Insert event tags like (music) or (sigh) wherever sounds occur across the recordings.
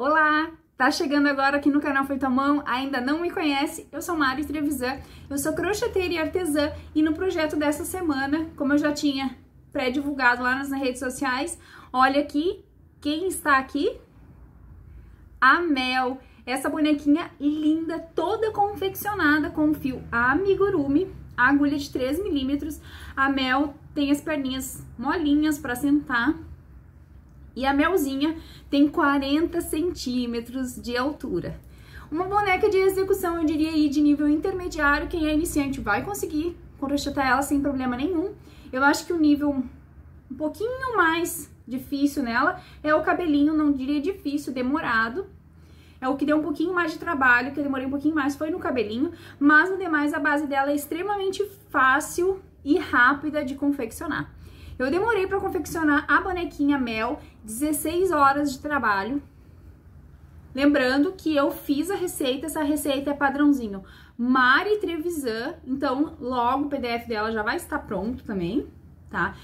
Olá! Tá chegando agora aqui no canal Feito à Mão, ainda não me conhece? Eu sou Mari Trevisan, eu sou crocheteira e artesã e no projeto dessa semana, como eu já tinha pré-divulgado lá nas redes sociais, olha aqui, quem está aqui? A Mel! Essa bonequinha linda, toda confeccionada com fio amigurumi, agulha de 3 milímetros. A Mel tem as perninhas molinhas para sentar e a Melzinha tem 40 centímetros de altura. Uma boneca de execução, eu diria aí, de nível intermediário, quem é iniciante vai conseguir crochetar ela sem problema nenhum. Eu acho que o nível um pouquinho mais difícil nela é o cabelinho, não diria difícil, demorado, é o que deu um pouquinho mais de trabalho, que eu demorei um pouquinho mais, foi no cabelinho, mas no demais a base dela é extremamente fácil e rápida de confeccionar. Eu demorei para confeccionar a bonequinha Mel, 16 horas de trabalho. Lembrando que eu fiz a receita, essa receita é padrãozinho. Mari Trevisan, então logo o PDF dela já vai estar pronto também, tá?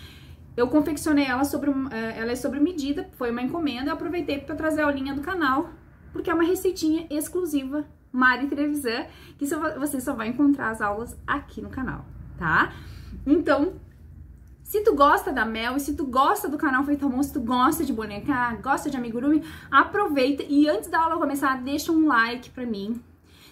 Eu confeccionei ela sobre, eh, ela é sobre medida, foi uma encomenda, eu aproveitei para trazer a aulinha do canal, porque é uma receitinha exclusiva Mari Trevisan, que você só vai encontrar as aulas aqui no canal, tá? Então, se tu gosta da Mel e se tu gosta do canal Feito Almoço, se tu gosta de boneca, gosta de amigurumi, aproveita e antes da aula começar, deixa um like pra mim.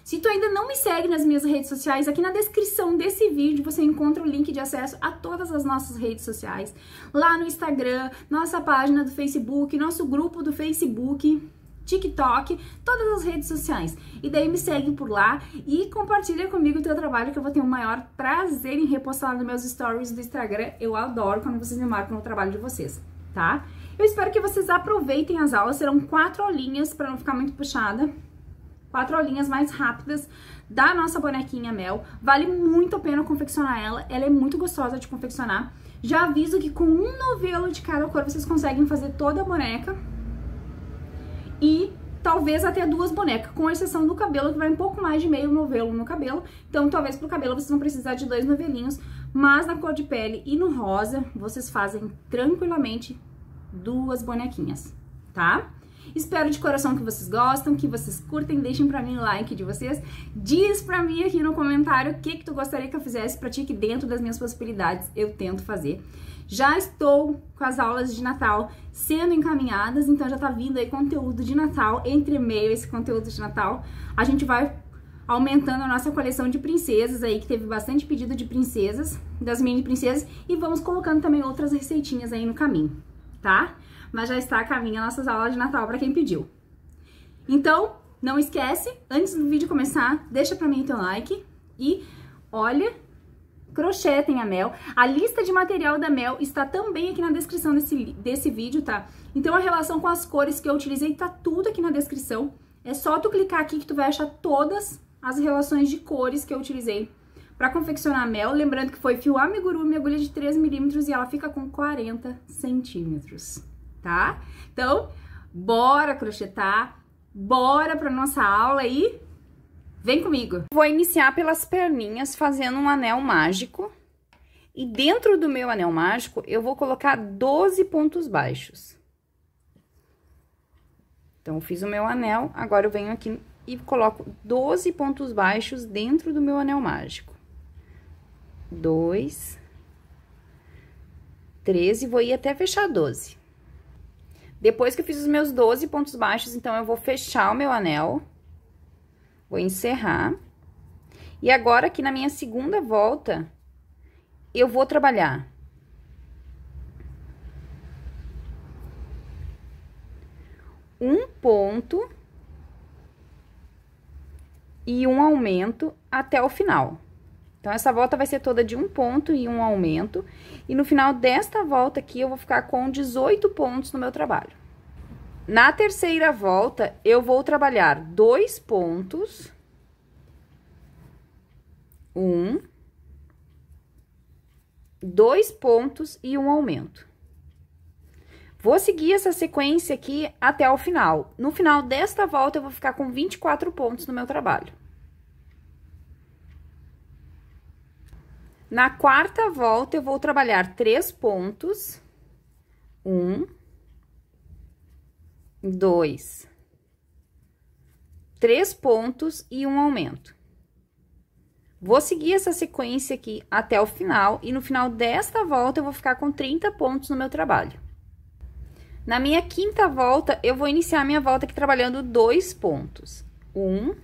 Se tu ainda não me segue nas minhas redes sociais, aqui na descrição desse vídeo você encontra o link de acesso a todas as nossas redes sociais. Lá no Instagram, nossa página do Facebook, nosso grupo do Facebook. TikTok, todas as redes sociais. E daí me segue por lá e compartilha comigo o teu trabalho que eu vou ter o maior prazer em repostar nos meus stories do Instagram. Eu adoro quando vocês me marcam o trabalho de vocês, tá? Eu espero que vocês aproveitem as aulas, serão quatro aulinhas para não ficar muito puxada. Quatro aulinhas mais rápidas da nossa bonequinha Mel. Vale muito a pena confeccionar ela, ela é muito gostosa de confeccionar. Já aviso que com um novelo de cada cor vocês conseguem fazer toda a boneca, e talvez até duas bonecas, com exceção do cabelo, que vai um pouco mais de meio novelo no cabelo. Então, talvez pro cabelo vocês vão precisar de dois novelinhos, mas na cor de pele e no rosa, vocês fazem tranquilamente duas bonequinhas, tá? Espero de coração que vocês gostam, que vocês curtem, deixem pra mim o like de vocês. Diz pra mim aqui no comentário o que que tu gostaria que eu fizesse pra ti, que dentro das minhas possibilidades eu tento fazer. Já estou com as aulas de Natal sendo encaminhadas, então já tá vindo aí conteúdo de Natal, entre meio esse conteúdo de Natal. A gente vai aumentando a nossa coleção de princesas aí, que teve bastante pedido de princesas, das mini princesas, e vamos colocando também outras receitinhas aí no caminho, tá? Mas já está a caminho as nossas aulas de Natal para quem pediu. Então, não esquece, antes do vídeo começar, deixa pra mim teu like e olha crochê tem a Mel. A lista de material da Mel está também aqui na descrição desse, desse vídeo, tá? Então a relação com as cores que eu utilizei tá tudo aqui na descrição. É só tu clicar aqui que tu vai achar todas as relações de cores que eu utilizei para confeccionar a Mel. Lembrando que foi fio amigurumi, agulha de 3 milímetros e ela fica com 40 centímetros, tá? Então, bora crochetar, bora pra nossa aula aí! E... Vem comigo. Vou iniciar pelas perninhas fazendo um anel mágico. E dentro do meu anel mágico, eu vou colocar 12 pontos baixos. Então, eu fiz o meu anel, agora eu venho aqui e coloco 12 pontos baixos dentro do meu anel mágico. Dois, 13, vou ir até fechar 12. Depois que eu fiz os meus 12 pontos baixos, então, eu vou fechar o meu anel Vou encerrar. E agora, aqui na minha segunda volta, eu vou trabalhar. Um ponto e um aumento até o final. Então, essa volta vai ser toda de um ponto e um aumento. E no final desta volta aqui, eu vou ficar com 18 pontos no meu trabalho. Na terceira volta, eu vou trabalhar dois pontos. Um. Dois pontos e um aumento. Vou seguir essa sequência aqui até o final. No final desta volta, eu vou ficar com 24 pontos no meu trabalho. Na quarta volta, eu vou trabalhar três pontos. Um dois, três pontos e um aumento. Vou seguir essa sequência aqui até o final, e no final desta volta eu vou ficar com 30 pontos no meu trabalho. Na minha quinta volta, eu vou iniciar minha volta aqui trabalhando dois pontos. Um,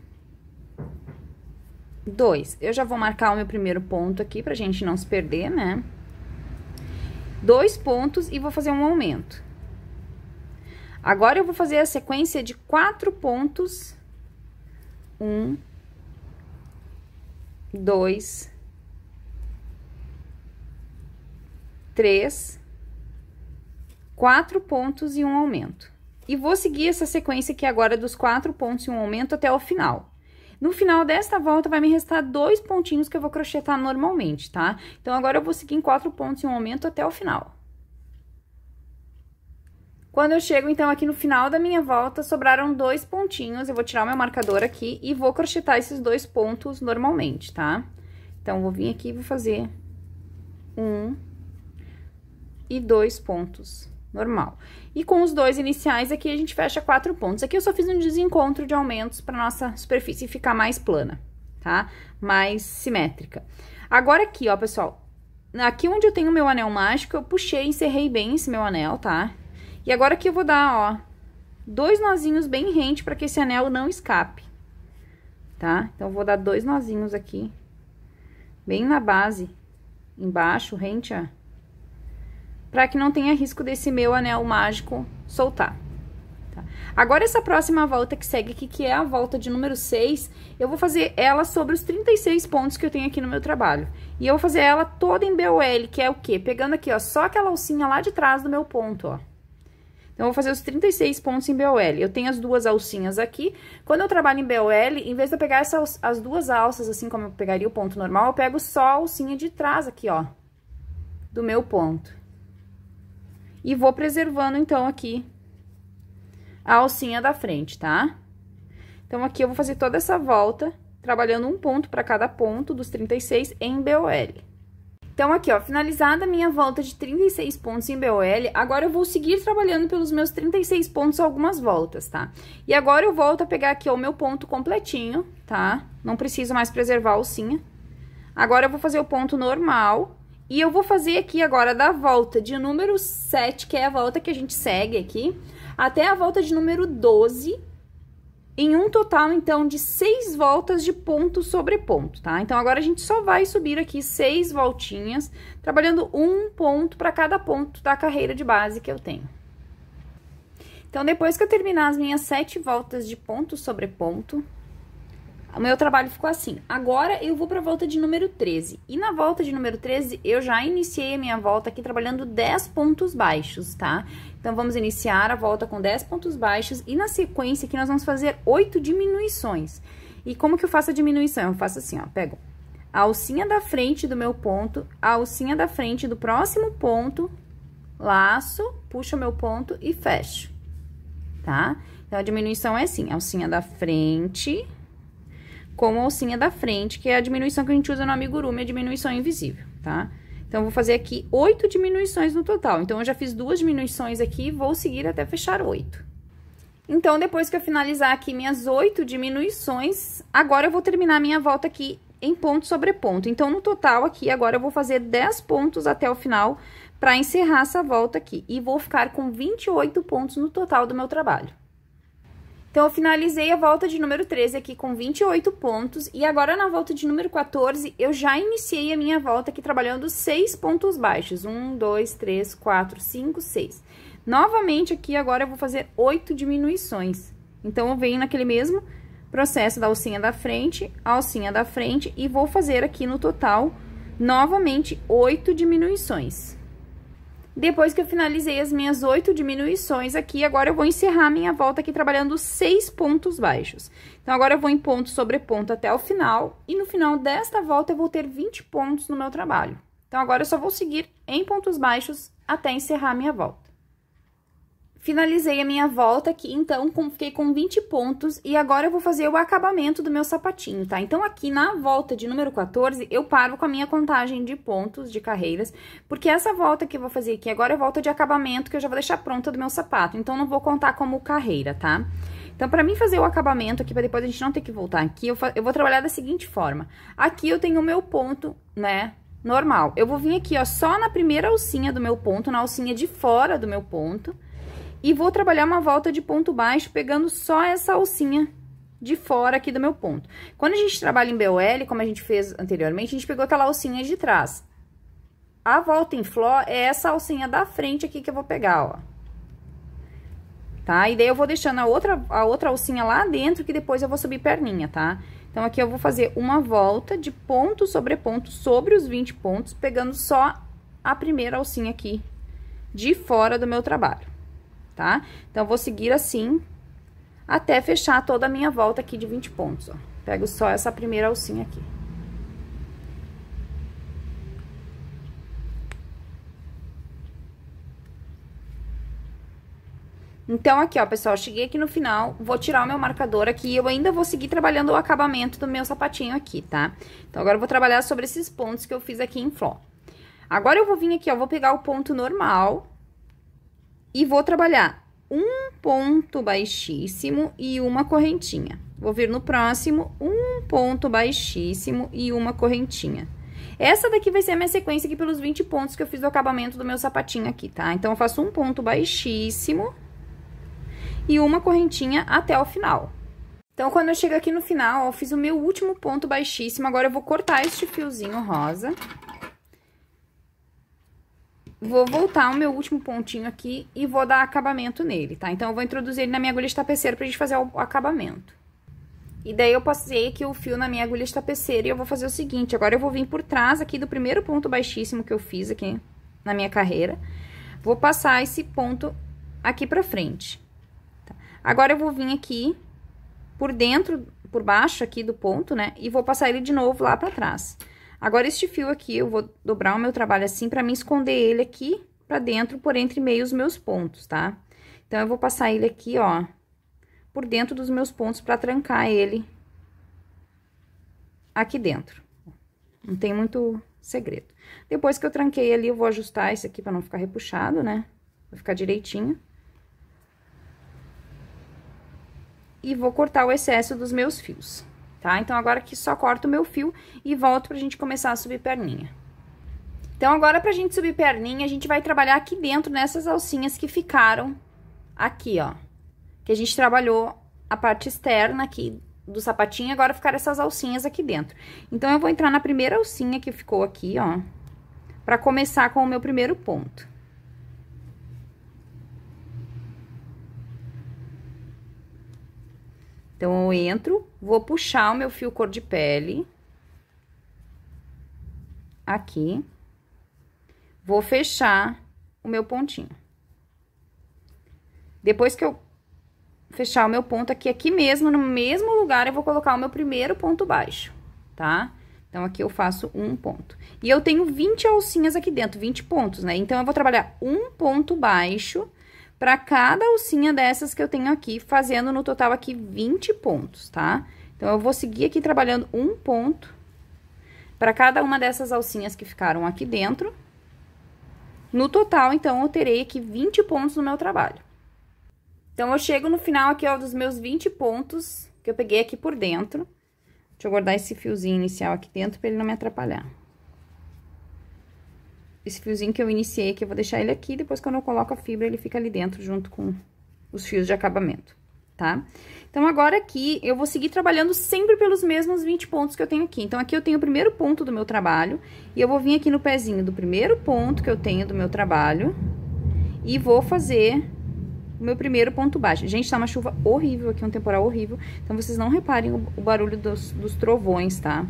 dois. Eu já vou marcar o meu primeiro ponto aqui pra gente não se perder, né? Dois pontos e vou fazer um aumento. Agora, eu vou fazer a sequência de quatro pontos. Um, dois, três, quatro pontos e um aumento. E vou seguir essa sequência aqui agora dos quatro pontos e um aumento até o final. No final desta volta, vai me restar dois pontinhos que eu vou crochetar normalmente, tá? Então, agora eu vou seguir em quatro pontos e um aumento até o final. Quando eu chego, então, aqui no final da minha volta, sobraram dois pontinhos. Eu vou tirar o meu marcador aqui e vou crochetar esses dois pontos normalmente, tá? Então, vou vir aqui e vou fazer um e dois pontos normal. E com os dois iniciais aqui, a gente fecha quatro pontos. Aqui eu só fiz um desencontro de aumentos para nossa superfície ficar mais plana, tá? Mais simétrica. Agora aqui, ó, pessoal, aqui onde eu tenho o meu anel mágico, eu puxei, encerrei bem esse meu anel, tá? E agora aqui eu vou dar, ó, dois nozinhos bem rente para que esse anel não escape, tá? Então, vou dar dois nozinhos aqui, bem na base, embaixo, rente, ó, para que não tenha risco desse meu anel mágico soltar. Tá? Agora, essa próxima volta que segue aqui, que é a volta de número 6, eu vou fazer ela sobre os 36 pontos que eu tenho aqui no meu trabalho. E eu vou fazer ela toda em BOL, que é o quê? Pegando aqui, ó, só aquela alcinha lá de trás do meu ponto, ó. Então, eu vou fazer os 36 pontos em BOL. Eu tenho as duas alcinhas aqui. Quando eu trabalho em BOL, em vez de eu pegar essas as duas alças, assim como eu pegaria o ponto normal, eu pego só a alcinha de trás aqui, ó, do meu ponto. E vou preservando, então, aqui a alcinha da frente, tá? Então, aqui eu vou fazer toda essa volta, trabalhando um ponto para cada ponto dos 36 em BOL. Então, aqui, ó, finalizada a minha volta de 36 pontos em BOL, agora eu vou seguir trabalhando pelos meus 36 pontos algumas voltas, tá? E agora eu volto a pegar aqui ó, o meu ponto completinho, tá? Não preciso mais preservar a alcinha. Agora eu vou fazer o ponto normal e eu vou fazer aqui agora da volta de número 7, que é a volta que a gente segue aqui, até a volta de número 12, em um total, então, de seis voltas de ponto sobre ponto, tá? Então, agora a gente só vai subir aqui seis voltinhas, trabalhando um ponto para cada ponto da carreira de base que eu tenho. Então, depois que eu terminar as minhas sete voltas de ponto sobre ponto, o meu trabalho ficou assim. Agora, eu vou para a volta de número 13. E na volta de número 13, eu já iniciei a minha volta aqui trabalhando 10 pontos baixos, tá? Então, vamos iniciar a volta com 10 pontos baixos e na sequência aqui nós vamos fazer 8 diminuições. E como que eu faço a diminuição? Eu faço assim, ó, pego a alcinha da frente do meu ponto, a alcinha da frente do próximo ponto, laço, puxo meu ponto e fecho, tá? Então, a diminuição é assim, alcinha da frente com a alcinha da frente, que é a diminuição que a gente usa no amigurumi, a diminuição invisível, Tá? Então, vou fazer aqui oito diminuições no total. Então, eu já fiz duas diminuições aqui, vou seguir até fechar oito. Então, depois que eu finalizar aqui minhas oito diminuições, agora eu vou terminar minha volta aqui em ponto sobre ponto. Então, no total aqui, agora eu vou fazer dez pontos até o final para encerrar essa volta aqui. E vou ficar com 28 pontos no total do meu trabalho. Então, eu finalizei a volta de número 13 aqui com 28 pontos, e agora na volta de número 14, eu já iniciei a minha volta aqui trabalhando 6 pontos baixos. 1, 2, 3, 4, 5, 6. Novamente aqui, agora eu vou fazer 8 diminuições. Então, eu venho naquele mesmo processo da alcinha da frente, alcinha da frente, e vou fazer aqui no total, novamente, 8 diminuições. Depois que eu finalizei as minhas oito diminuições aqui, agora eu vou encerrar minha volta aqui trabalhando seis pontos baixos. Então, agora eu vou em ponto sobre ponto até o final, e no final desta volta eu vou ter 20 pontos no meu trabalho. Então, agora eu só vou seguir em pontos baixos até encerrar minha volta. Finalizei a minha volta aqui, então, com, fiquei com 20 pontos e agora eu vou fazer o acabamento do meu sapatinho, tá? Então, aqui na volta de número 14, eu paro com a minha contagem de pontos de carreiras, porque essa volta que eu vou fazer aqui agora é volta de acabamento que eu já vou deixar pronta do meu sapato, então, não vou contar como carreira, tá? Então, pra mim fazer o acabamento aqui, pra depois a gente não ter que voltar aqui, eu, eu vou trabalhar da seguinte forma. Aqui eu tenho o meu ponto, né, normal. Eu vou vir aqui, ó, só na primeira alcinha do meu ponto, na alcinha de fora do meu ponto, e vou trabalhar uma volta de ponto baixo pegando só essa alcinha de fora aqui do meu ponto. Quando a gente trabalha em BOL, como a gente fez anteriormente, a gente pegou aquela alcinha de trás. A volta em flor é essa alcinha da frente aqui que eu vou pegar, ó. Tá? E daí eu vou deixando a outra, a outra alcinha lá dentro, que depois eu vou subir perninha, tá? Então, aqui eu vou fazer uma volta de ponto sobre ponto sobre os 20 pontos, pegando só a primeira alcinha aqui de fora do meu trabalho tá? Então, vou seguir assim até fechar toda a minha volta aqui de 20 pontos, ó. Pego só essa primeira alcinha aqui. Então, aqui, ó, pessoal, cheguei aqui no final, vou tirar o meu marcador aqui e eu ainda vou seguir trabalhando o acabamento do meu sapatinho aqui, tá? Então, agora eu vou trabalhar sobre esses pontos que eu fiz aqui em flor. Agora, eu vou vir aqui, ó, vou pegar o ponto normal, e vou trabalhar um ponto baixíssimo e uma correntinha. Vou vir no próximo, um ponto baixíssimo e uma correntinha. Essa daqui vai ser a minha sequência aqui pelos 20 pontos que eu fiz do acabamento do meu sapatinho aqui, tá? Então, eu faço um ponto baixíssimo e uma correntinha até o final. Então, quando eu chego aqui no final, ó, eu fiz o meu último ponto baixíssimo, agora eu vou cortar este fiozinho rosa vou voltar o meu último pontinho aqui e vou dar acabamento nele, tá? Então, eu vou introduzir ele na minha agulha de tapeceiro pra gente fazer o acabamento. E daí, eu passei aqui o fio na minha agulha de tapeceiro e eu vou fazer o seguinte, agora eu vou vir por trás aqui do primeiro ponto baixíssimo que eu fiz aqui na minha carreira, vou passar esse ponto aqui pra frente. Tá? Agora, eu vou vir aqui por dentro, por baixo aqui do ponto, né? E vou passar ele de novo lá pra trás. Agora, este fio aqui, eu vou dobrar o meu trabalho assim pra mim esconder ele aqui pra dentro, por entre meio os meus pontos, tá? Então, eu vou passar ele aqui, ó, por dentro dos meus pontos pra trancar ele aqui dentro. Não tem muito segredo. Depois que eu tranquei ali, eu vou ajustar esse aqui pra não ficar repuxado, né? Vai ficar direitinho. E vou cortar o excesso dos meus fios tá? Então, agora aqui só corto o meu fio e volto pra gente começar a subir perninha. Então, agora pra gente subir perninha, a gente vai trabalhar aqui dentro nessas alcinhas que ficaram aqui, ó. Que a gente trabalhou a parte externa aqui do sapatinho, agora ficaram essas alcinhas aqui dentro. Então, eu vou entrar na primeira alcinha que ficou aqui, ó, pra começar com o meu primeiro ponto. Então, eu entro, vou puxar o meu fio cor de pele. Aqui. Vou fechar o meu pontinho. Depois que eu fechar o meu ponto aqui, aqui mesmo, no mesmo lugar, eu vou colocar o meu primeiro ponto baixo, tá? Então, aqui eu faço um ponto. E eu tenho 20 alcinhas aqui dentro, 20 pontos, né? Então, eu vou trabalhar um ponto baixo para cada alcinha dessas que eu tenho aqui, fazendo no total aqui 20 pontos, tá? Então, eu vou seguir aqui trabalhando um ponto para cada uma dessas alcinhas que ficaram aqui dentro. No total, então, eu terei aqui 20 pontos no meu trabalho. Então, eu chego no final aqui, ó, dos meus 20 pontos que eu peguei aqui por dentro. Deixa eu guardar esse fiozinho inicial aqui dentro para ele não me atrapalhar esse fiozinho que eu iniciei aqui, eu vou deixar ele aqui, depois quando eu coloco a fibra, ele fica ali dentro, junto com os fios de acabamento, tá? Então, agora aqui, eu vou seguir trabalhando sempre pelos mesmos 20 pontos que eu tenho aqui. Então, aqui eu tenho o primeiro ponto do meu trabalho, e eu vou vir aqui no pezinho do primeiro ponto que eu tenho do meu trabalho, e vou fazer o meu primeiro ponto baixo. Gente, tá uma chuva horrível aqui, um temporal horrível, então vocês não reparem o barulho dos, dos trovões, tá? Tá?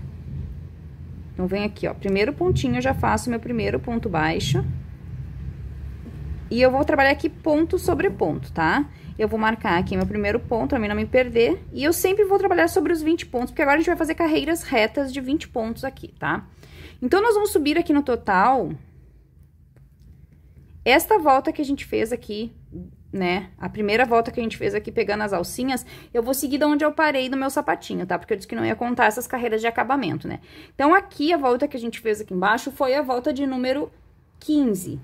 Então, vem aqui, ó, primeiro pontinho, eu já faço meu primeiro ponto baixo. E eu vou trabalhar aqui ponto sobre ponto, tá? Eu vou marcar aqui meu primeiro ponto, pra mim não me perder. E eu sempre vou trabalhar sobre os 20 pontos, porque agora a gente vai fazer carreiras retas de 20 pontos aqui, tá? Então, nós vamos subir aqui no total... Esta volta que a gente fez aqui né? A primeira volta que a gente fez aqui pegando as alcinhas, eu vou seguir de onde eu parei do meu sapatinho, tá? Porque eu disse que não ia contar essas carreiras de acabamento, né? Então, aqui, a volta que a gente fez aqui embaixo foi a volta de número 15,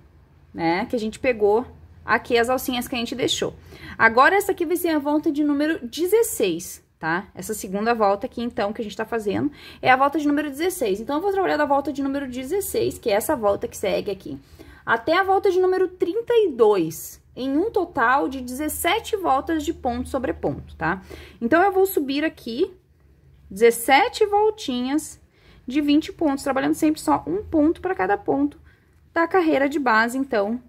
né? Que a gente pegou aqui as alcinhas que a gente deixou. Agora, essa aqui vai ser a volta de número 16, tá? Essa segunda volta aqui, então, que a gente tá fazendo, é a volta de número 16. Então, eu vou trabalhar da volta de número 16, que é essa volta que segue aqui, até a volta de número 32, tá? em um total de 17 voltas de ponto sobre ponto, tá? Então, eu vou subir aqui 17 voltinhas de 20 pontos, trabalhando sempre só um ponto para cada ponto da carreira de base, então,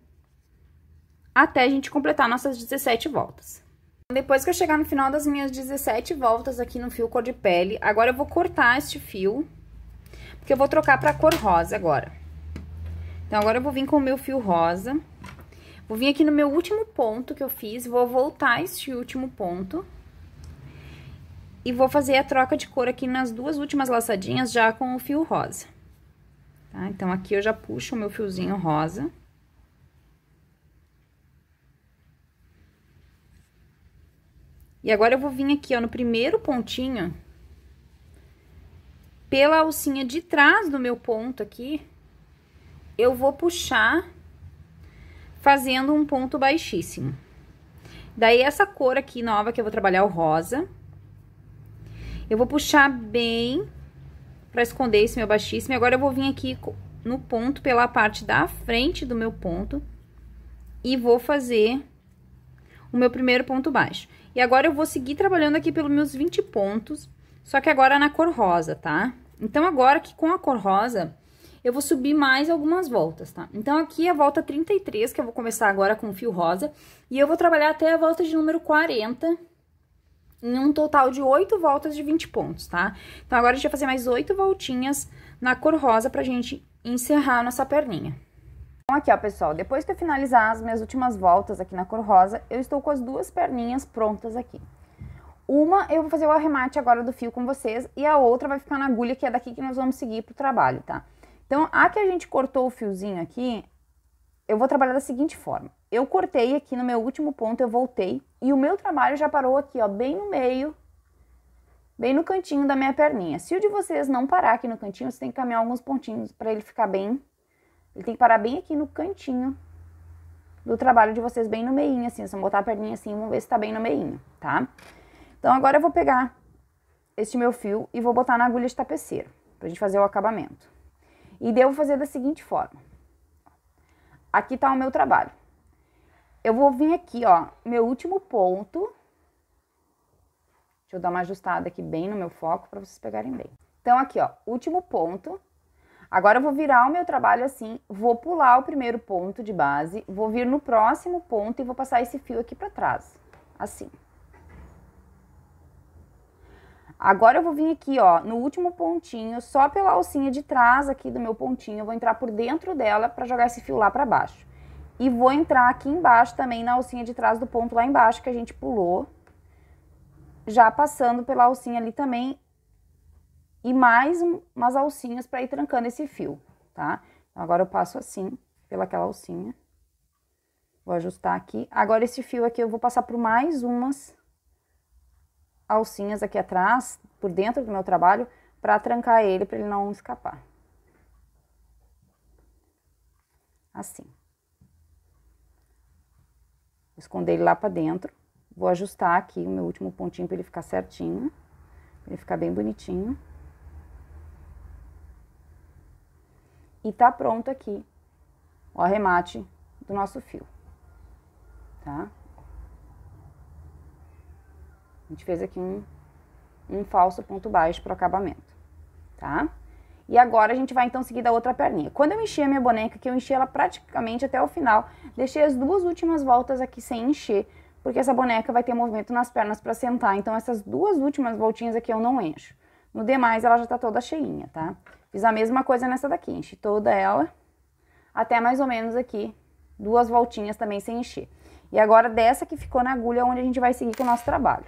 até a gente completar nossas 17 voltas. Depois que eu chegar no final das minhas 17 voltas aqui no fio cor de pele, agora eu vou cortar este fio, porque eu vou trocar para cor rosa agora. Então, agora eu vou vir com o meu fio rosa Vou vir aqui no meu último ponto que eu fiz, vou voltar este último ponto. E vou fazer a troca de cor aqui nas duas últimas laçadinhas já com o fio rosa. Tá? Então, aqui eu já puxo o meu fiozinho rosa. E agora, eu vou vir aqui, ó, no primeiro pontinho, pela alcinha de trás do meu ponto aqui, eu vou puxar fazendo um ponto baixíssimo. Daí, essa cor aqui nova que eu vou trabalhar, o rosa, eu vou puxar bem pra esconder esse meu baixíssimo. E agora, eu vou vir aqui no ponto pela parte da frente do meu ponto e vou fazer o meu primeiro ponto baixo. E agora, eu vou seguir trabalhando aqui pelos meus 20 pontos, só que agora na cor rosa, tá? Então, agora que com a cor rosa, eu vou subir mais algumas voltas, tá? Então, aqui é a volta 33, que eu vou começar agora com fio rosa, e eu vou trabalhar até a volta de número 40, em um total de oito voltas de 20 pontos, tá? Então, agora a gente vai fazer mais oito voltinhas na cor rosa pra gente encerrar a nossa perninha. Então, aqui, ó, pessoal, depois que eu finalizar as minhas últimas voltas aqui na cor rosa, eu estou com as duas perninhas prontas aqui. Uma eu vou fazer o arremate agora do fio com vocês e a outra vai ficar na agulha, que é daqui que nós vamos seguir pro trabalho, tá? Então, a que a gente cortou o fiozinho aqui, eu vou trabalhar da seguinte forma. Eu cortei aqui no meu último ponto, eu voltei, e o meu trabalho já parou aqui, ó, bem no meio, bem no cantinho da minha perninha. Se o de vocês não parar aqui no cantinho, você tem que caminhar alguns pontinhos para ele ficar bem. Ele tem que parar bem aqui no cantinho do trabalho de vocês, bem no meinho, assim. Vocês botar a perninha assim, vamos ver se tá bem no meinho, tá? Então, agora eu vou pegar este meu fio e vou botar na agulha de tapeceiro, pra gente fazer o acabamento. E devo fazer da seguinte forma. Aqui está o meu trabalho. Eu vou vir aqui, ó, meu último ponto. Deixa eu dar uma ajustada aqui bem no meu foco para vocês pegarem bem. Então, aqui, ó, último ponto. Agora, eu vou virar o meu trabalho assim, vou pular o primeiro ponto de base, vou vir no próximo ponto e vou passar esse fio aqui para trás, assim. Agora eu vou vir aqui, ó, no último pontinho, só pela alcinha de trás aqui do meu pontinho, eu vou entrar por dentro dela para jogar esse fio lá para baixo. E vou entrar aqui embaixo também na alcinha de trás do ponto lá embaixo que a gente pulou, já passando pela alcinha ali também e mais umas alcinhas para ir trancando esse fio, tá? Então, agora eu passo assim pelaquela alcinha. Vou ajustar aqui. Agora esse fio aqui eu vou passar por mais umas alcinhas aqui atrás, por dentro do meu trabalho, para trancar ele, para ele não escapar. Assim. Vou esconder ele lá para dentro. Vou ajustar aqui o meu último pontinho para ele ficar certinho, Pra ele ficar bem bonitinho. E tá pronto aqui o arremate do nosso fio, tá? A gente fez aqui um, um falso ponto baixo para o acabamento, tá? E agora a gente vai então seguir da outra perninha. Quando eu enchi a minha boneca, que eu enchi ela praticamente até o final, deixei as duas últimas voltas aqui sem encher, porque essa boneca vai ter movimento nas pernas para sentar, então essas duas últimas voltinhas aqui eu não encho. No demais, ela já tá toda cheinha, tá? Fiz a mesma coisa nessa daqui, enchi toda ela, até mais ou menos aqui, duas voltinhas também sem encher. E agora dessa que ficou na agulha, onde a gente vai seguir com o nosso trabalho.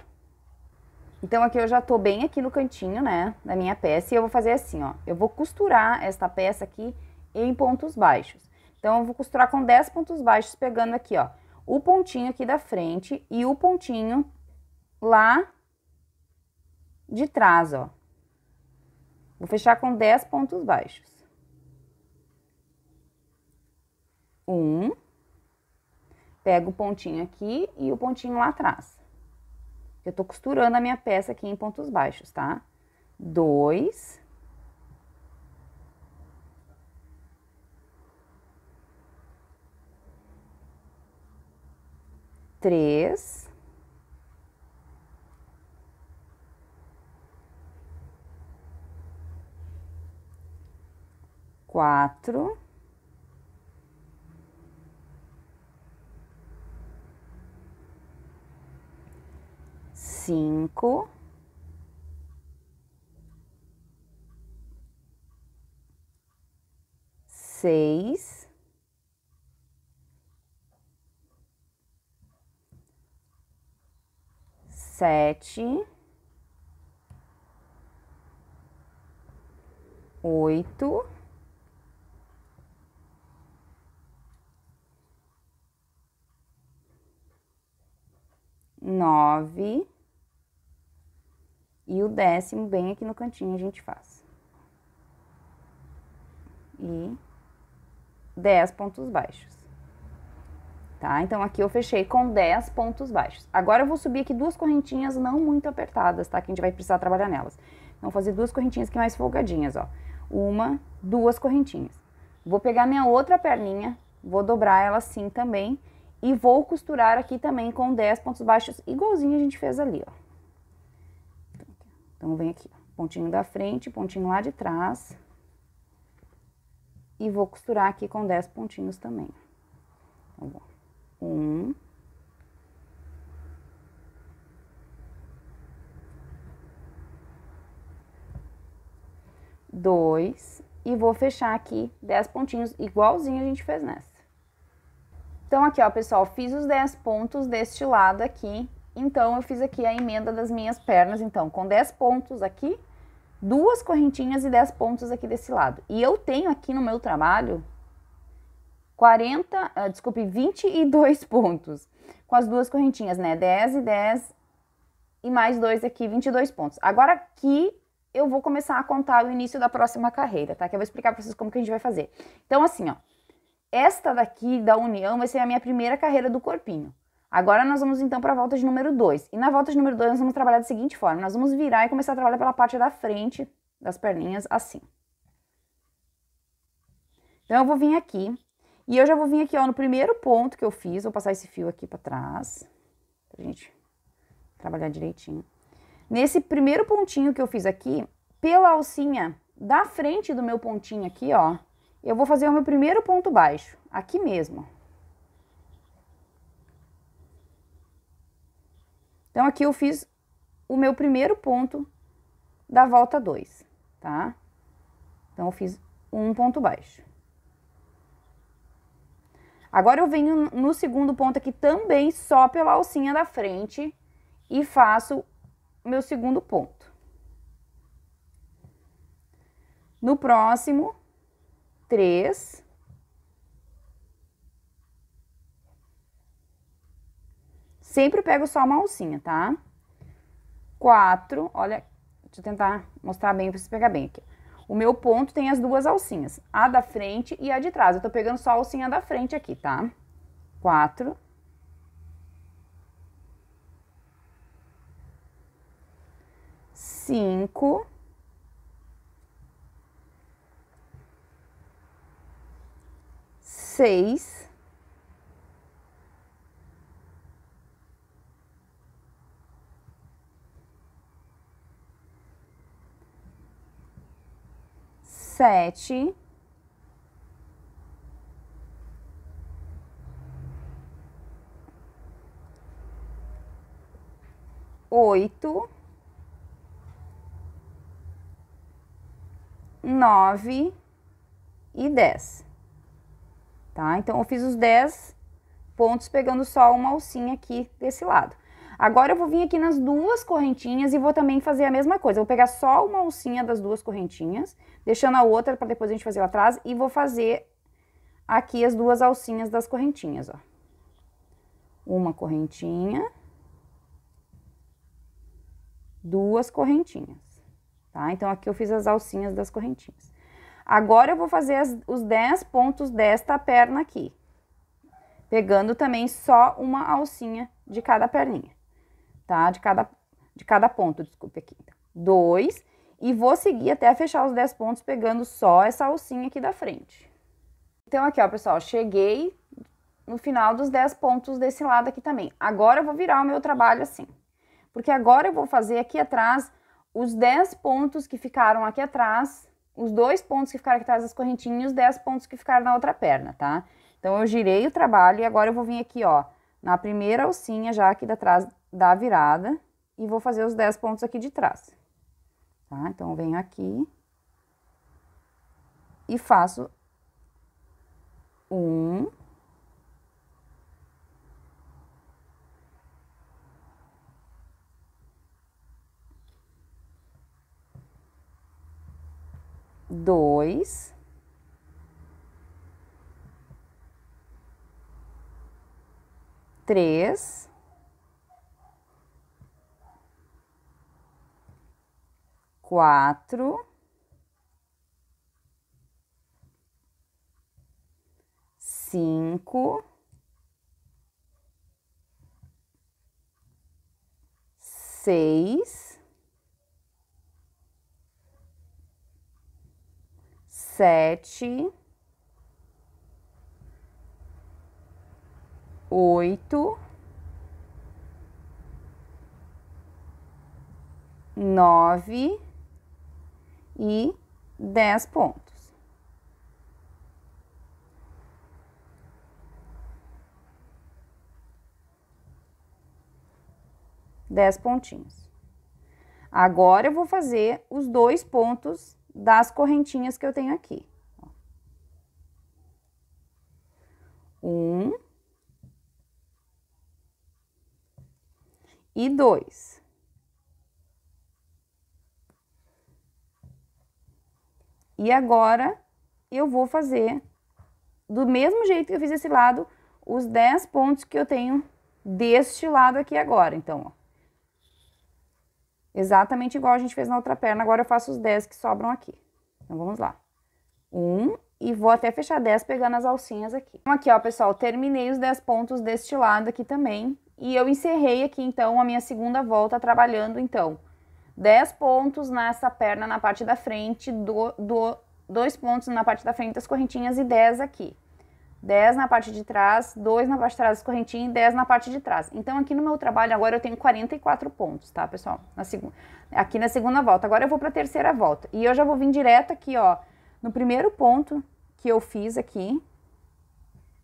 Então aqui eu já tô bem aqui no cantinho, né, da minha peça, e eu vou fazer assim, ó. Eu vou costurar esta peça aqui em pontos baixos. Então eu vou costurar com 10 pontos baixos, pegando aqui, ó, o pontinho aqui da frente e o pontinho lá de trás, ó. Vou fechar com 10 pontos baixos. Um. Pego o pontinho aqui e o pontinho lá atrás. Eu tô costurando a minha peça aqui em pontos baixos, tá? Dois. Três. Quatro. cinco, seis, sete, oito, nove. E o décimo, bem aqui no cantinho, a gente faz. E 10 pontos baixos. Tá? Então, aqui eu fechei com 10 pontos baixos. Agora, eu vou subir aqui duas correntinhas não muito apertadas, tá? Que a gente vai precisar trabalhar nelas. Então, vou fazer duas correntinhas aqui mais folgadinhas, ó. Uma, duas correntinhas. Vou pegar minha outra perninha, vou dobrar ela assim também. E vou costurar aqui também com 10 pontos baixos, igualzinho a gente fez ali, ó. Então, vem aqui, pontinho da frente, pontinho lá de trás. E vou costurar aqui com 10 pontinhos também. Então, bom, um... Dois, e vou fechar aqui 10 pontinhos, igualzinho a gente fez nessa. Então, aqui, ó, pessoal, fiz os 10 pontos deste lado aqui, então, eu fiz aqui a emenda das minhas pernas, então, com 10 pontos aqui, duas correntinhas e 10 pontos aqui desse lado. E eu tenho aqui no meu trabalho 40, uh, ah, desculpe, 22 (laughs) pontos com as duas correntinhas, né? 10 e 10 e mais dois aqui, 22 pontos. Agora aqui eu vou começar a contar o início da próxima carreira, tá? Que eu vou explicar para vocês como que a gente vai fazer. Então, assim, ó, esta daqui da união vai ser a minha primeira carreira do corpinho. Agora nós vamos então para a volta de número 2. E na volta de número 2 nós vamos trabalhar da seguinte forma: nós vamos virar e começar a trabalhar pela parte da frente das perninhas assim. Então eu vou vir aqui e eu já vou vir aqui, ó, no primeiro ponto que eu fiz, vou passar esse fio aqui para trás, pra gente trabalhar direitinho. Nesse primeiro pontinho que eu fiz aqui, pela alcinha da frente do meu pontinho aqui, ó, eu vou fazer o meu primeiro ponto baixo, aqui mesmo, ó. Então, aqui eu fiz o meu primeiro ponto da volta 2, tá? Então, eu fiz um ponto baixo. Agora, eu venho no segundo ponto aqui também só pela alcinha da frente e faço meu segundo ponto. No próximo, três Sempre pego só uma alcinha, tá? Quatro, olha, deixa eu tentar mostrar bem pra você pegar bem aqui. O meu ponto tem as duas alcinhas, a da frente e a de trás. Eu tô pegando só a alcinha da frente aqui, tá? Quatro. Cinco. Seis. sete oito, nove e dez. Tá? Então, eu fiz os dez pontos pegando só uma alcinha aqui desse lado. Agora eu vou vir aqui nas duas correntinhas e vou também fazer a mesma coisa. vou pegar só uma alcinha das duas correntinhas, deixando a outra para depois a gente fazer lá atrás e vou fazer aqui as duas alcinhas das correntinhas, ó. Uma correntinha, duas correntinhas, tá? Então aqui eu fiz as alcinhas das correntinhas. Agora eu vou fazer as, os 10 pontos desta perna aqui, pegando também só uma alcinha de cada perninha tá? De cada, de cada ponto, desculpe aqui. Dois, e vou seguir até fechar os 10 pontos pegando só essa alcinha aqui da frente. Então, aqui, ó, pessoal, cheguei no final dos 10 pontos desse lado aqui também. Agora, eu vou virar o meu trabalho assim, porque agora eu vou fazer aqui atrás os 10 pontos que ficaram aqui atrás, os dois pontos que ficaram aqui atrás das correntinhas e os 10 pontos que ficaram na outra perna, tá? Então, eu girei o trabalho e agora eu vou vir aqui, ó, na primeira alcinha já aqui da trás, da virada e vou fazer os 10 pontos aqui de trás. Tá? Então, venho aqui e faço um, dois, três, quatro, cinco, seis, sete, oito, nove e 10 pontos. Dez pontinhos. Agora, eu vou fazer os dois pontos das correntinhas que eu tenho aqui. Um. E dois. E agora eu vou fazer do mesmo jeito que eu fiz esse lado, os 10 pontos que eu tenho deste lado aqui agora. Então, ó. Exatamente igual a gente fez na outra perna, agora eu faço os 10 que sobram aqui. Então, vamos lá. Um, e vou até fechar 10 pegando as alcinhas aqui. Então, aqui, ó, pessoal, terminei os 10 pontos deste lado aqui também. E eu encerrei aqui, então, a minha segunda volta trabalhando, então, 10 pontos nessa perna na parte da frente, do, do, dois pontos na parte da frente das correntinhas e 10 aqui. 10 na parte de trás, 2 na parte de trás das correntinhas e 10 na parte de trás. Então, aqui no meu trabalho agora eu tenho 44 pontos, tá, pessoal? Na segunda, aqui na segunda volta. Agora eu vou para a terceira volta. E eu já vou vir direto aqui, ó, no primeiro ponto que eu fiz aqui.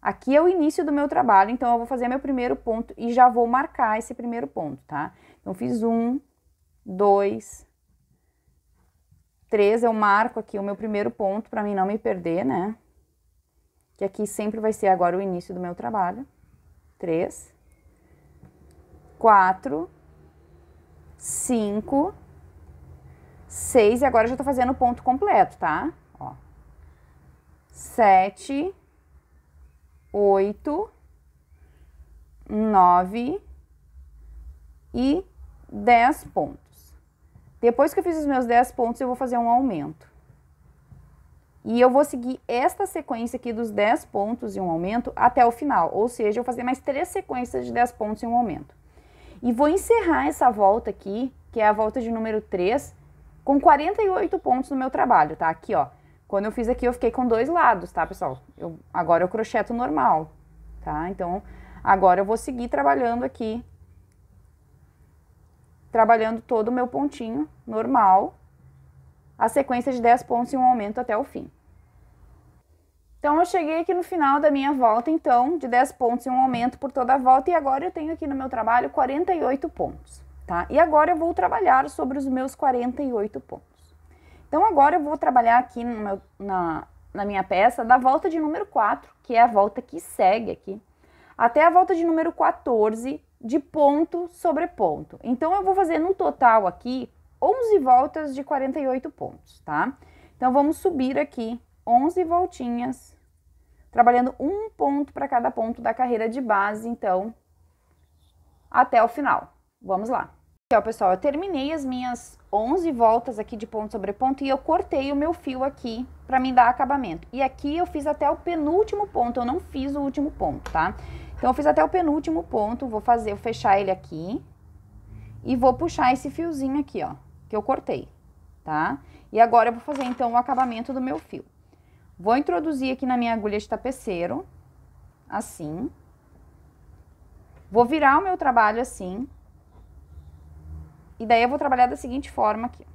Aqui é o início do meu trabalho, então eu vou fazer meu primeiro ponto e já vou marcar esse primeiro ponto, tá? Então, fiz um, dois, três. Eu marco aqui o meu primeiro ponto para mim não me perder, né? Que aqui sempre vai ser agora o início do meu trabalho. Três, quatro, cinco, seis. E agora eu já tô fazendo o ponto completo, tá? Ó. Sete, oito, nove e dez pontos. Depois que eu fiz os meus 10 pontos, eu vou fazer um aumento. E eu vou seguir esta sequência aqui dos 10 pontos e um aumento até o final, ou seja, eu vou fazer mais três sequências de 10 pontos e um aumento. E vou encerrar essa volta aqui, que é a volta de número 3, com 48 pontos no meu trabalho, tá? Aqui, ó. Quando eu fiz aqui, eu fiquei com dois lados, tá, pessoal? Eu, agora eu crocheto normal, tá? Então, agora eu vou seguir trabalhando aqui trabalhando todo o meu pontinho normal, a sequência de 10 pontos e um aumento até o fim. Então, eu cheguei aqui no final da minha volta, então, de 10 pontos e um aumento por toda a volta, e agora eu tenho aqui no meu trabalho 48 pontos, tá? E agora eu vou trabalhar sobre os meus 48 pontos. Então, agora eu vou trabalhar aqui meu, na, na minha peça da volta de número 4, que é a volta que segue aqui, até a volta de número 14, de ponto sobre ponto. Então, eu vou fazer no total aqui 11 voltas de 48 pontos, tá? Então, vamos subir aqui 11 voltinhas, trabalhando um ponto para cada ponto da carreira de base, então, até o final. Vamos lá. Então, pessoal, eu terminei as minhas 11 voltas aqui de ponto sobre ponto e eu cortei o meu fio aqui para me dar acabamento. E aqui eu fiz até o penúltimo ponto, eu não fiz o último ponto, tá? Tá? Então, eu fiz até o penúltimo ponto, vou fazer, vou fechar ele aqui e vou puxar esse fiozinho aqui, ó, que eu cortei, tá? E agora eu vou fazer, então, o acabamento do meu fio. Vou introduzir aqui na minha agulha de tapeceiro, assim. Vou virar o meu trabalho assim. E daí eu vou trabalhar da seguinte forma aqui.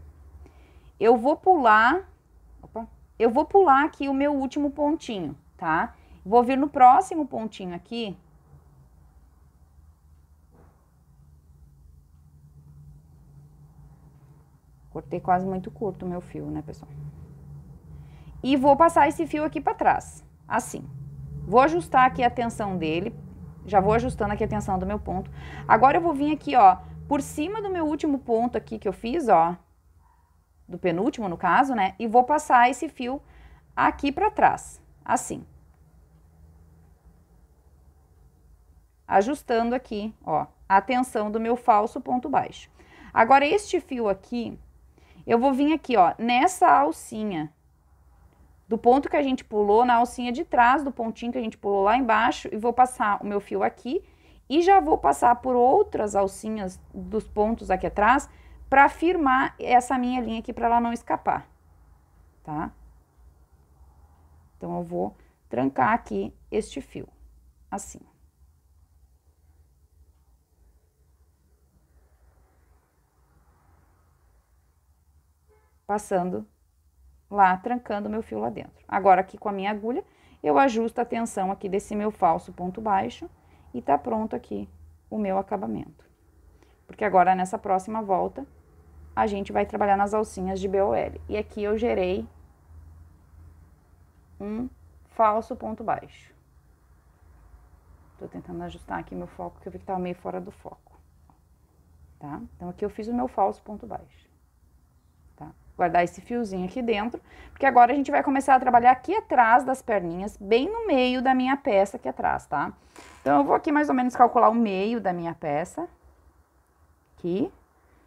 Eu vou pular, opa, eu vou pular aqui o meu último pontinho, tá? Vou vir no próximo pontinho aqui, Cortei quase muito curto o meu fio, né, pessoal? E vou passar esse fio aqui para trás, assim. Vou ajustar aqui a tensão dele, já vou ajustando aqui a tensão do meu ponto. Agora eu vou vir aqui, ó, por cima do meu último ponto aqui que eu fiz, ó, do penúltimo no caso, né, e vou passar esse fio aqui para trás, assim. Ajustando aqui, ó, a tensão do meu falso ponto baixo. Agora, este fio aqui, eu vou vir aqui, ó, nessa alcinha, do ponto que a gente pulou, na alcinha de trás, do pontinho que a gente pulou lá embaixo, e vou passar o meu fio aqui, e já vou passar por outras alcinhas dos pontos aqui atrás, para firmar essa minha linha aqui, para ela não escapar, tá? Então, eu vou trancar aqui este fio, assim. passando lá, trancando meu fio lá dentro. Agora aqui com a minha agulha, eu ajusto a tensão aqui desse meu falso ponto baixo e tá pronto aqui o meu acabamento. Porque agora nessa próxima volta, a gente vai trabalhar nas alcinhas de BOL. E aqui eu gerei um falso ponto baixo. Tô tentando ajustar aqui meu foco, que eu vi que tava meio fora do foco. Tá? Então, aqui eu fiz o meu falso ponto baixo guardar esse fiozinho aqui dentro, porque agora a gente vai começar a trabalhar aqui atrás das perninhas, bem no meio da minha peça aqui atrás, tá? Então, eu vou aqui mais ou menos calcular o meio da minha peça, aqui,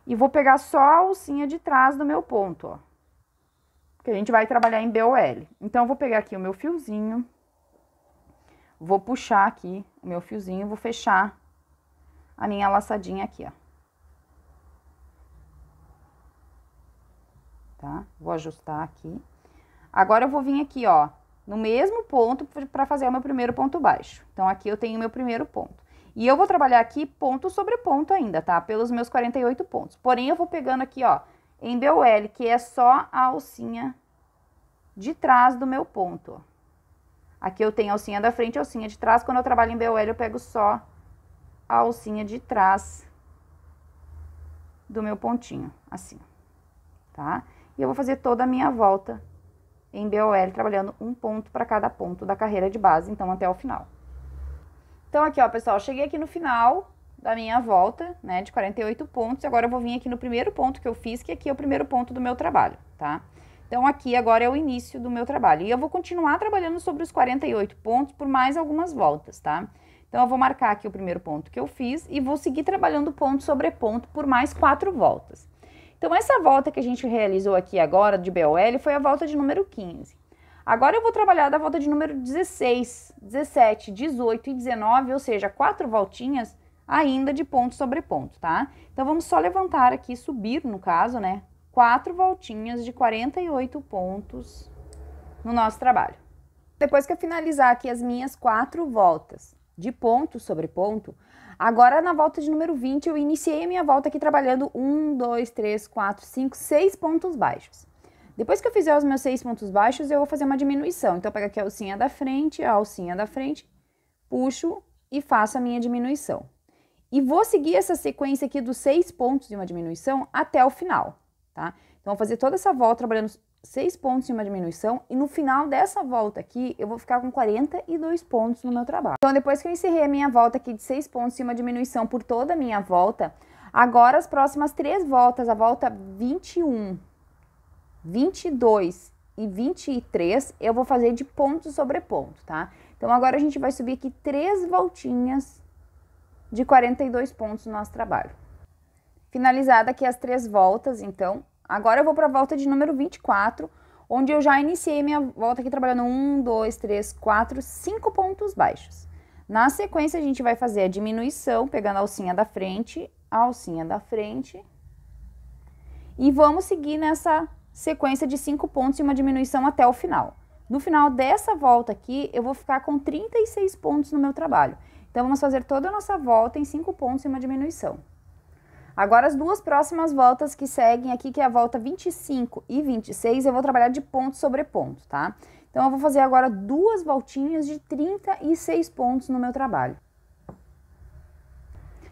e vou pegar só a alcinha de trás do meu ponto, ó. Porque a gente vai trabalhar em BOL. Então, eu vou pegar aqui o meu fiozinho, vou puxar aqui o meu fiozinho, vou fechar a minha laçadinha aqui, ó. tá? Vou ajustar aqui. Agora eu vou vir aqui, ó, no mesmo ponto para fazer o meu primeiro ponto baixo. Então, aqui eu tenho o meu primeiro ponto. E eu vou trabalhar aqui ponto sobre ponto ainda, tá? Pelos meus 48 pontos. Porém, eu vou pegando aqui, ó, em BOL, que é só a alcinha de trás do meu ponto. Aqui eu tenho a alcinha da frente e a alcinha de trás. Quando eu trabalho em BOL, eu pego só a alcinha de trás do meu pontinho, assim, tá? e eu vou fazer toda a minha volta em BOL, trabalhando um ponto para cada ponto da carreira de base, então até o final. Então aqui, ó, pessoal, cheguei aqui no final da minha volta, né, de 48 pontos, e agora eu vou vir aqui no primeiro ponto que eu fiz, que aqui é o primeiro ponto do meu trabalho, tá? Então aqui agora é o início do meu trabalho, e eu vou continuar trabalhando sobre os 48 pontos por mais algumas voltas, tá? Então eu vou marcar aqui o primeiro ponto que eu fiz e vou seguir trabalhando ponto sobre ponto por mais quatro voltas. Então, essa volta que a gente realizou aqui agora de BOL foi a volta de número 15. Agora eu vou trabalhar da volta de número 16, 17, 18 e 19, ou seja, quatro voltinhas ainda de ponto sobre ponto, tá? Então, vamos só levantar aqui, subir, no caso, né? Quatro voltinhas de 48 pontos no nosso trabalho. Depois que eu finalizar aqui as minhas quatro voltas de ponto sobre ponto, Agora, na volta de número 20, eu iniciei a minha volta aqui trabalhando 1, 2, 3, 4, 5, 6 pontos baixos. Depois que eu fizer os meus seis pontos baixos, eu vou fazer uma diminuição. Então, eu pego aqui a alcinha da frente, a alcinha da frente, puxo e faço a minha diminuição. E vou seguir essa sequência aqui dos seis pontos de uma diminuição até o final, tá? Então, vou fazer toda essa volta trabalhando seis pontos em uma diminuição e no final dessa volta aqui eu vou ficar com 42 pontos no meu trabalho. Então depois que eu encerrei a minha volta aqui de seis pontos e uma diminuição por toda a minha volta, agora as próximas três voltas, a volta 21, 22 e 23, eu vou fazer de ponto sobre ponto, tá? Então agora a gente vai subir aqui três voltinhas de 42 pontos no nosso trabalho. Finalizada aqui as três voltas, então, Agora eu vou para a volta de número 24, onde eu já iniciei minha volta aqui trabalhando 1, 2, 3, 4, 5 pontos baixos. Na sequência, a gente vai fazer a diminuição, pegando a alcinha da frente, a alcinha da frente. E vamos seguir nessa sequência de 5 pontos e uma diminuição até o final. No final dessa volta aqui, eu vou ficar com 36 pontos no meu trabalho. Então, vamos fazer toda a nossa volta em 5 pontos e uma diminuição. Agora, as duas próximas voltas que seguem aqui, que é a volta 25 e 26, eu vou trabalhar de ponto sobre ponto, tá? Então, eu vou fazer agora duas voltinhas de 36 pontos no meu trabalho.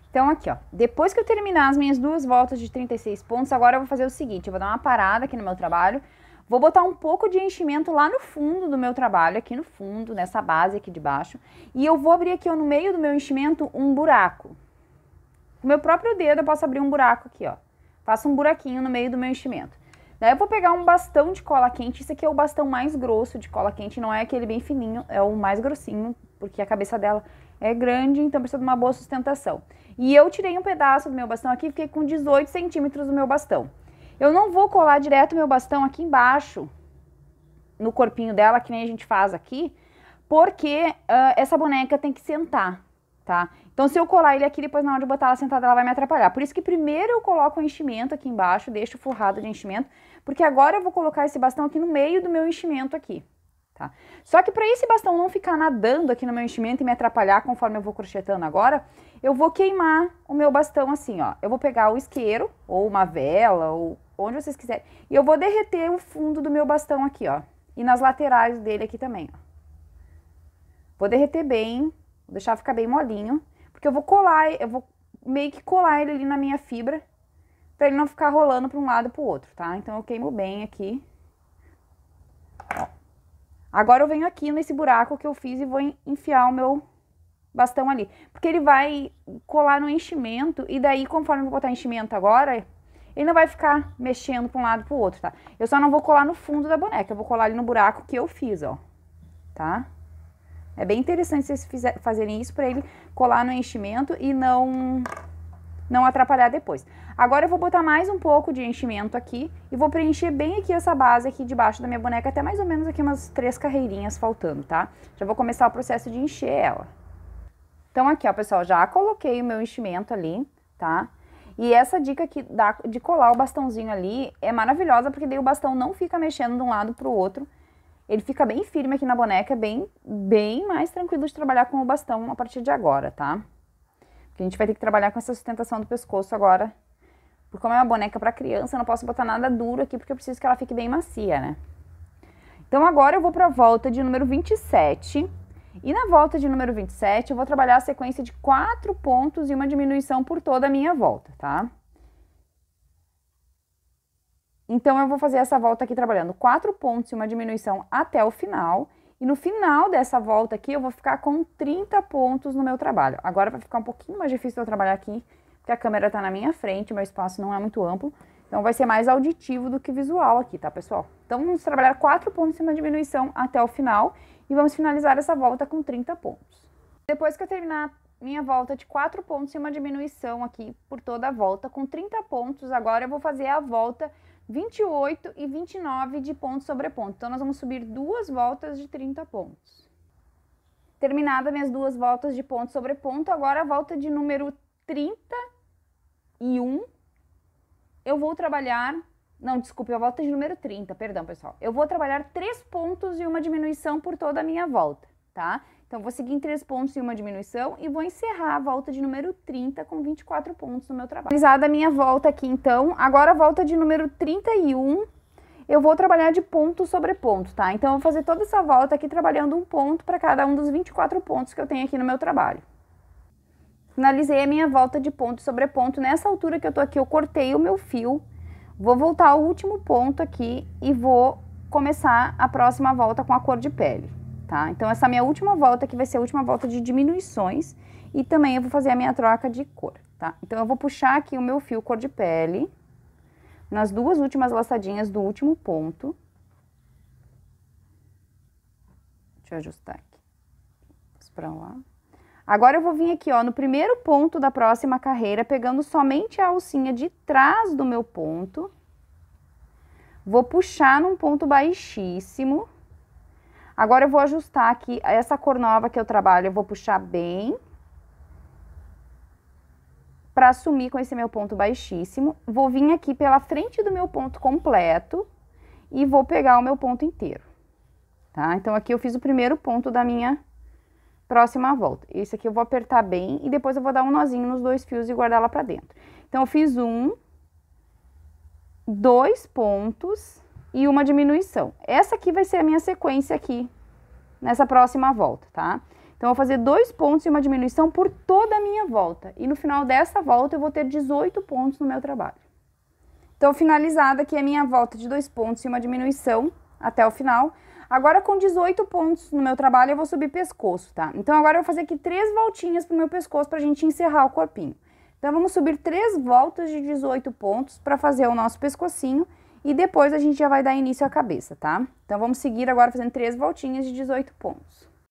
Então, aqui, ó, depois que eu terminar as minhas duas voltas de 36 pontos, agora eu vou fazer o seguinte, eu vou dar uma parada aqui no meu trabalho, Vou botar um pouco de enchimento lá no fundo do meu trabalho, aqui no fundo, nessa base aqui de baixo. E eu vou abrir aqui ó, no meio do meu enchimento um buraco, com meu próprio dedo eu posso abrir um buraco aqui, ó. Faço um buraquinho no meio do meu enchimento. Daí eu vou pegar um bastão de cola quente, esse aqui é o bastão mais grosso de cola quente, não é aquele bem fininho, é o mais grossinho, porque a cabeça dela é grande, então precisa de uma boa sustentação. E eu tirei um pedaço do meu bastão aqui, fiquei com 18 centímetros do meu bastão. Eu não vou colar direto meu bastão aqui embaixo, no corpinho dela, que nem a gente faz aqui, porque uh, essa boneca tem que sentar tá? Então, se eu colar ele aqui, depois na hora de botar ela sentada, ela vai me atrapalhar. Por isso que primeiro eu coloco o enchimento aqui embaixo, deixo forrado de enchimento, porque agora eu vou colocar esse bastão aqui no meio do meu enchimento aqui, tá? Só que para esse bastão não ficar nadando aqui no meu enchimento e me atrapalhar conforme eu vou crochetando agora, eu vou queimar o meu bastão assim, ó. Eu vou pegar o isqueiro, ou uma vela, ou onde vocês quiserem, e eu vou derreter o fundo do meu bastão aqui, ó. E nas laterais dele aqui também, ó. Vou derreter bem Vou deixar ficar bem molinho, porque eu vou colar, eu vou meio que colar ele ali na minha fibra, pra ele não ficar rolando pra um lado e pro outro, tá? Então eu queimo bem aqui. Agora eu venho aqui nesse buraco que eu fiz e vou enfiar o meu bastão ali. Porque ele vai colar no enchimento e daí, conforme eu botar enchimento agora, ele não vai ficar mexendo para um lado para o outro, tá? Eu só não vou colar no fundo da boneca, eu vou colar ali no buraco que eu fiz, ó, tá? É bem interessante vocês fizer, fazerem isso para ele colar no enchimento e não, não atrapalhar depois. Agora eu vou botar mais um pouco de enchimento aqui e vou preencher bem aqui essa base aqui debaixo da minha boneca, até mais ou menos aqui umas três carreirinhas faltando, tá? Já vou começar o processo de encher ela. Então aqui, ó, pessoal, já coloquei o meu enchimento ali, tá? E essa dica aqui de colar o bastãozinho ali é maravilhosa, porque daí o bastão não fica mexendo de um lado pro outro, ele fica bem firme aqui na boneca, é bem, bem mais tranquilo de trabalhar com o bastão a partir de agora, tá? Porque a gente vai ter que trabalhar com essa sustentação do pescoço agora. Porque como é uma boneca para criança, eu não posso botar nada duro aqui, porque eu preciso que ela fique bem macia, né? Então agora eu vou para a volta de número 27. E na volta de número 27, eu vou trabalhar a sequência de quatro pontos e uma diminuição por toda a minha volta, tá? Então, eu vou fazer essa volta aqui trabalhando quatro pontos e uma diminuição até o final. E no final dessa volta aqui, eu vou ficar com 30 pontos no meu trabalho. Agora vai ficar um pouquinho mais difícil eu trabalhar aqui, porque a câmera está na minha frente, meu espaço não é muito amplo. Então, vai ser mais auditivo do que visual aqui, tá, pessoal? Então, vamos trabalhar quatro pontos e uma diminuição até o final. E vamos finalizar essa volta com 30 pontos. Depois que eu terminar minha volta de quatro pontos e uma diminuição aqui por toda a volta, com 30 pontos, agora eu vou fazer a volta 28 e 29 de ponto sobre ponto. Então, nós vamos subir duas voltas de 30 pontos. Terminada minhas duas voltas de ponto sobre ponto, agora a volta de número 31, eu vou trabalhar... Não, desculpe, a volta de número 30, perdão, pessoal. Eu vou trabalhar três pontos e uma diminuição por toda a minha volta, tá? Então, vou seguir em três pontos e uma diminuição e vou encerrar a volta de número 30 com 24 pontos no meu trabalho. Finalizada a minha volta aqui, então, agora a volta de número 31, eu vou trabalhar de ponto sobre ponto, tá? Então, eu vou fazer toda essa volta aqui trabalhando um ponto para cada um dos 24 pontos que eu tenho aqui no meu trabalho. Finalizei a minha volta de ponto sobre ponto. Nessa altura que eu tô aqui, eu cortei o meu fio, vou voltar ao último ponto aqui e vou começar a próxima volta com a cor de pele tá? Então, essa minha última volta aqui vai ser a última volta de diminuições e também eu vou fazer a minha troca de cor, tá? Então, eu vou puxar aqui o meu fio cor de pele nas duas últimas laçadinhas do último ponto. Deixa eu ajustar aqui. Pra lá. Agora, eu vou vir aqui, ó, no primeiro ponto da próxima carreira, pegando somente a alcinha de trás do meu ponto. Vou puxar num ponto baixíssimo. Agora eu vou ajustar aqui, essa cor nova que eu trabalho, eu vou puxar bem. para sumir com esse meu ponto baixíssimo. Vou vir aqui pela frente do meu ponto completo e vou pegar o meu ponto inteiro. Tá? Então, aqui eu fiz o primeiro ponto da minha próxima volta. Esse aqui eu vou apertar bem e depois eu vou dar um nozinho nos dois fios e guardar lá para dentro. Então, eu fiz um, dois pontos e uma diminuição. Essa aqui vai ser a minha sequência aqui nessa próxima volta, tá? Então, eu vou fazer dois pontos e uma diminuição por toda a minha volta. E no final dessa volta, eu vou ter 18 pontos no meu trabalho. Então, finalizada aqui a minha volta de dois pontos e uma diminuição até o final. Agora, com 18 pontos no meu trabalho, eu vou subir pescoço, tá? Então, agora eu vou fazer aqui três voltinhas pro meu pescoço pra gente encerrar o corpinho. Então, vamos subir três voltas de 18 pontos para fazer o nosso pescocinho. E depois a gente já vai dar início à cabeça, tá? Então, vamos seguir agora fazendo três voltinhas de 18 pontos.